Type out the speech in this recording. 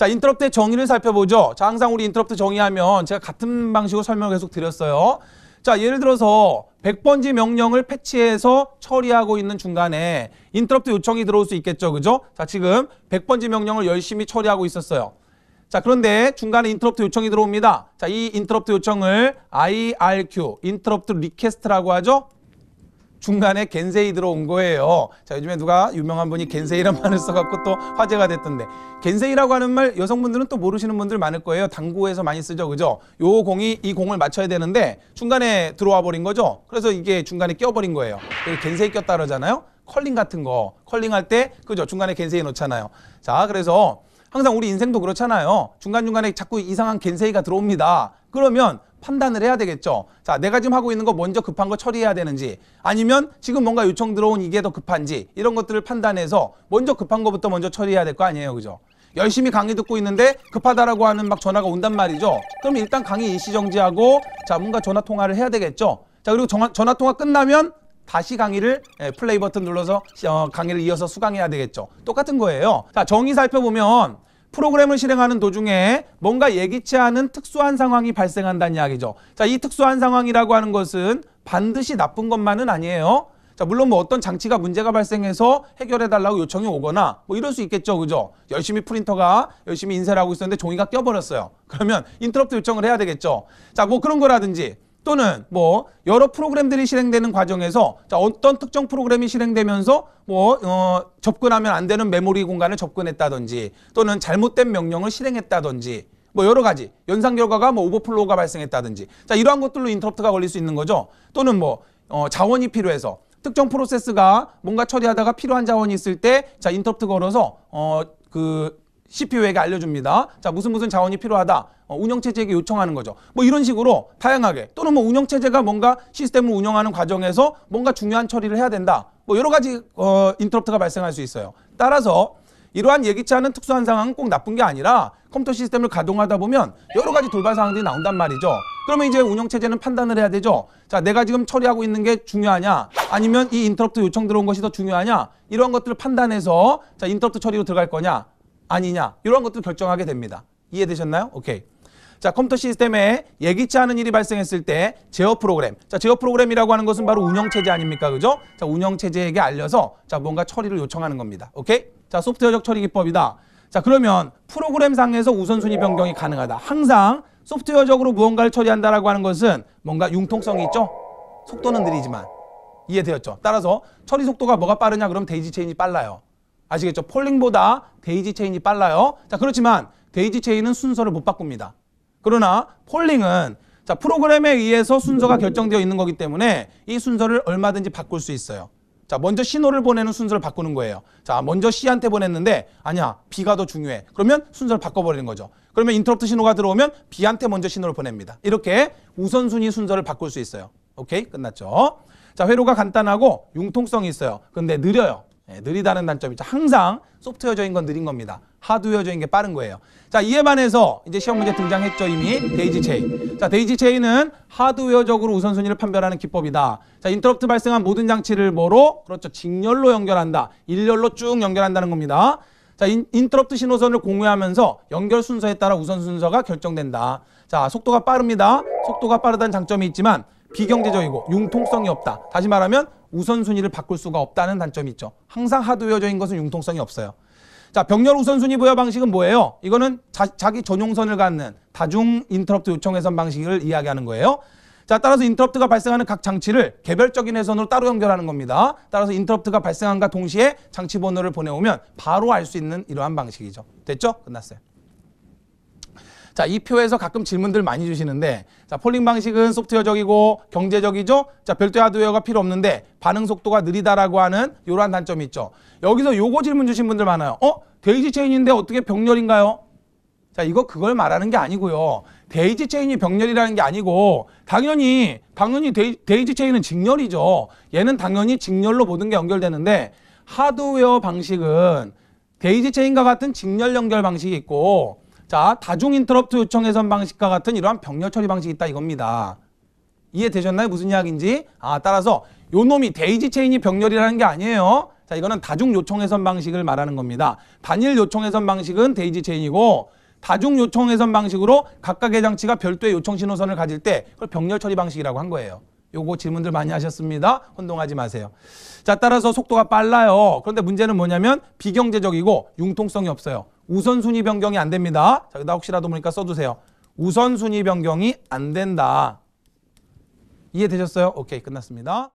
자, 인터럽트의 정의를 살펴보죠. 자, 항상 우리 인터럽트 정의하면 제가 같은 방식으로 설명을 계속 드렸어요. 자, 예를 들어서 100번지 명령을 패치해서 처리하고 있는 중간에 인터럽트 요청이 들어올 수 있겠죠. 그죠? 자, 지금 100번지 명령을 열심히 처리하고 있었어요. 자, 그런데 중간에 인터럽트 요청이 들어옵니다. 자, 이 인터럽트 요청을 IRQ, 인터럽트 리퀘스트라고 하죠. 중간에 겐세이 들어온 거예요. 자, 요즘에 누가 유명한 분이 겐세이란 음. 말을 써갖고 또 화제가 됐던데 겐세이라고 하는 말 여성분들은 또 모르시는 분들 많을 거예요. 당구에서 많이 쓰죠, 그죠? 요 공이 이 공을 맞춰야 되는데 중간에 들어와 버린 거죠. 그래서 이게 중간에 껴버린 거예요. 겐세이 꼈다 그러잖아요. 컬링 같은 거 컬링 할 때 그죠? 중간에 겐세이 놓잖아요. 자, 그래서 항상 우리 인생도 그렇잖아요. 중간중간에 자꾸 이상한 겐세이가 들어옵니다. 그러면 판단을 해야 되겠죠. 자, 내가 지금 하고 있는 거 먼저 급한 거 처리해야 되는지 아니면 지금 뭔가 요청 들어온 이게 더 급한지 이런 것들을 판단해서 먼저 급한 거부터 먼저 처리해야 될 거 아니에요. 그죠? 열심히 강의 듣고 있는데 급하다라고 하는 막 전화가 온단 말이죠. 그럼 일단 강의 일시정지하고 자, 뭔가 전화 통화를 해야 되겠죠. 자, 그리고 전화, 전화 통화 끝나면 다시 강의를 예, 플레이 버튼 눌러서 어, 강의를 이어서 수강해야 되겠죠. 똑같은 거예요. 자, 정의 살펴보면 프로그램을 실행하는 도중에 뭔가 예기치 않은 특수한 상황이 발생한다는 이야기죠. 자, 이 특수한 상황이라고 하는 것은 반드시 나쁜 것만은 아니에요. 자, 물론 뭐 어떤 장치가 문제가 발생해서 해결해달라고 요청이 오거나 뭐 이럴 수 있겠죠. 그죠? 열심히 프린터가 열심히 인쇄를 하고 있었는데 종이가 껴버렸어요. 그러면 인터럽트 요청을 해야 되겠죠. 자, 뭐 그런 거라든지 또는 뭐 여러 프로그램들이 실행되는 과정에서 자 어떤 특정 프로그램이 실행되면서 뭐 어, 접근하면 안 되는 메모리 공간을 접근했다든지 또는 잘못된 명령을 실행했다든지 뭐 여러 가지 연상 결과가 뭐 오버플로우가 발생했다든지 자 이러한 것들로 인터럽트가 걸릴 수 있는 거죠 또는 뭐 어, 자원이 필요해서 특정 프로세스가 뭔가 처리하다가 필요한 자원이 있을 때 자 인터럽트 걸어서 어 그 CPU에게 알려줍니다 자 무슨 무슨 자원이 필요하다 어, 운영체제에게 요청하는 거죠. 뭐 이런 식으로 다양하게 또는 뭐 운영체제가 뭔가 시스템을 운영하는 과정에서 뭔가 중요한 처리를 해야 된다. 뭐 여러 가지 어, 인터럽트가 발생할 수 있어요. 따라서 이러한 예기치 않은 특수한 상황은 꼭 나쁜 게 아니라 컴퓨터 시스템을 가동하다 보면 여러 가지 돌발 상황들이 나온단 말이죠. 그러면 이제 운영체제는 판단을 해야 되죠. 자, 내가 지금 처리하고 있는 게 중요하냐? 아니면 이 인터럽트 요청 들어온 것이 더 중요하냐? 이런 것들을 판단해서 자, 인터럽트 처리로 들어갈 거냐? 아니냐? 이런 것들을 결정하게 됩니다. 이해되셨나요? 오케이. 자, 컴퓨터 시스템에 예기치 않은 일이 발생했을 때 제어 프로그램. 자, 제어 프로그램이라고 하는 것은 바로 운영 체제 아닙니까? 그죠? 자, 운영 체제에게 알려서 자, 뭔가 처리를 요청하는 겁니다. 오케이? 자, 소프트웨어적 처리 기법이다. 자, 그러면 프로그램 상에서 우선순위 변경이 가능하다. 항상 소프트웨어적으로 무언가를 처리한다라고 하는 것은 뭔가 융통성이 있죠? 속도는 느리지만 이해되었죠? 따라서 처리 속도가 뭐가 빠르냐 그럼 데이지 체인이 빨라요. 아시겠죠? 폴링보다 데이지 체인이 빨라요. 자, 그렇지만 데이지 체인은 순서를 못 바꿉니다. 그러나 폴링은 자 프로그램에 의해서 순서가 결정되어 있는 거기 때문에 이 순서를 얼마든지 바꿀 수 있어요. 자 먼저 신호를 보내는 순서를 바꾸는 거예요. 자 먼저 C한테 보냈는데 아니야 B가 더 중요해. 그러면 순서를 바꿔버리는 거죠. 그러면 인터럽트 신호가 들어오면 B한테 먼저 신호를 보냅니다. 이렇게 우선순위 순서를 바꿀 수 있어요. 오케이 끝났죠. 자 회로가 간단하고 융통성이 있어요. 근데 느려요. 예, 느리다는 단점이죠. 항상 소프트웨어적인 건 느린 겁니다. 하드웨어적인 게 빠른 거예요. 자, 이에 반해서 이제 시험 문제 등장했죠. 이미 데이지 체인. 자, 데이지 체인은 하드웨어적으로 우선순위를 판별하는 기법이다. 자, 인터럽트 발생한 모든 장치를 뭐로? 그렇죠. 직렬로 연결한다. 일렬로 쭉 연결한다는 겁니다. 자, 인, 인터럽트 신호선을 공유하면서 연결 순서에 따라 우선 순서가 결정된다. 자, 속도가 빠릅니다. 속도가 빠르다는 장점이 있지만 비경제적이고 융통성이 없다. 다시 말하면 우선순위를 바꿀 수가 없다는 단점이 있죠. 항상 하드웨어적인 것은 융통성이 없어요. 자, 병렬 우선순위 부여 방식은 뭐예요? 이거는 자, 기 전용선을 갖는 다중 인터럽트 요청 해선 방식을 이야기하는 거예요. 자, 따라서 인터럽트가 발생하는 각 장치를 개별적인 해선으로 따로 연결하는 겁니다. 따라서 인터럽트가 발생한과 동시에 장치 번호를 보내오면 바로 알 수 있는 이러한 방식이죠. 됐죠? 끝났어요. 자, 이 표에서 가끔 질문들 많이 주시는데 자, 폴링 방식은 소프트웨어적이고 경제적이죠. 자, 별도의 하드웨어가 필요 없는데 반응 속도가 느리다라고 하는 이러한 단점이 있죠. 여기서 요거 질문 주신 분들 많아요. 어? 데이지 체인인데 어떻게 병렬인가요? 자, 이거 그걸 말하는 게 아니고요. 데이지 체인이 병렬이라는 게 아니고 당연히 당연히 데이, 데이지 체인은 직렬이죠. 얘는 당연히 직렬로 모든 게 연결되는데 하드웨어 방식은 데이지 체인과 같은 직렬 연결 방식이 있고 자, 다중 인터럽트 요청 해선 방식과 같은 이러한 병렬 처리 방식이 있다 이겁니다. 이해되셨나요? 무슨 이야기인지? 아, 따라서 요 놈이 데이지 체인이 병렬이라는 게 아니에요. 자, 이거는 다중 요청 해선 방식을 말하는 겁니다. 단일 요청 해선 방식은 데이지 체인이고 다중 요청 해선 방식으로 각각의 장치가 별도의 요청 신호선을 가질 때 그걸 병렬 처리 방식이라고 한 거예요. 요거 질문들 많이 하셨습니다. 혼동하지 마세요. 자, 따라서 속도가 빨라요. 그런데 문제는 뭐냐면 비경제적이고 융통성이 없어요. 우선순위 변경이 안 됩니다. 자, 여기다 혹시라도 보니까 써주세요. 우선순위 변경이 안 된다. 이해되셨어요? 오케이, 끝났습니다.